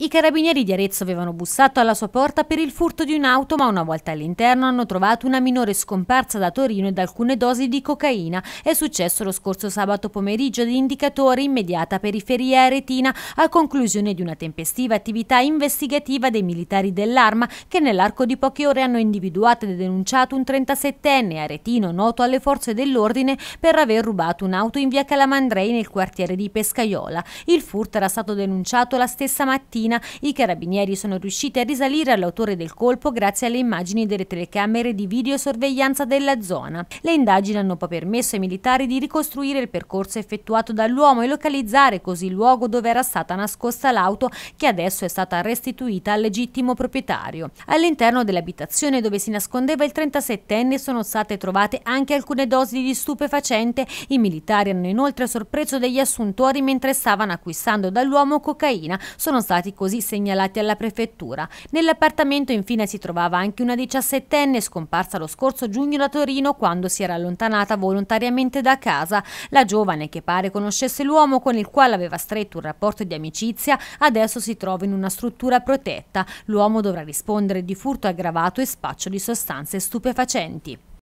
I carabinieri di Arezzo avevano bussato alla sua porta per il furto di un'auto, ma una volta all'interno hanno trovato una minore scomparsa da Torino ed alcune dosi di cocaina. È successo lo scorso sabato pomeriggio ad Indicatore, immediata periferia aretina, a conclusione di una tempestiva attività investigativa dei militari dell'Arma, che nell'arco di poche ore hanno individuato e denunciato un 37enne aretino noto alle forze dell'ordine per aver rubato un'auto in via Calamandrei nel quartiere di Pescaiola. Il furto era stato denunciato la stessa mattina mattina i carabinieri sono riusciti a risalire all'autore del colpo grazie alle immagini delle telecamere di videosorveglianza della zona. Le indagini hanno poi permesso ai militari di ricostruire il percorso effettuato dall'uomo e localizzare così il luogo dove era stata nascosta l'auto che adesso è stata restituita al legittimo proprietario. All'interno dell'abitazione dove si nascondeva il 37enne sono state trovate anche alcune dosi di stupefacente. I militari hanno inoltre sorpreso degli assuntori mentre stavano acquistando dall'uomo cocaina. Sono stati così segnalati alla prefettura. Nell'appartamento infine si trovava anche una 17enne scomparsa lo scorso giugno da Torino quando si era allontanata volontariamente da casa. La giovane, che pare conoscesse l'uomo con il quale aveva stretto un rapporto di amicizia, adesso si trova in una struttura protetta. L'uomo dovrà rispondere di furto aggravato e spaccio di sostanze stupefacenti.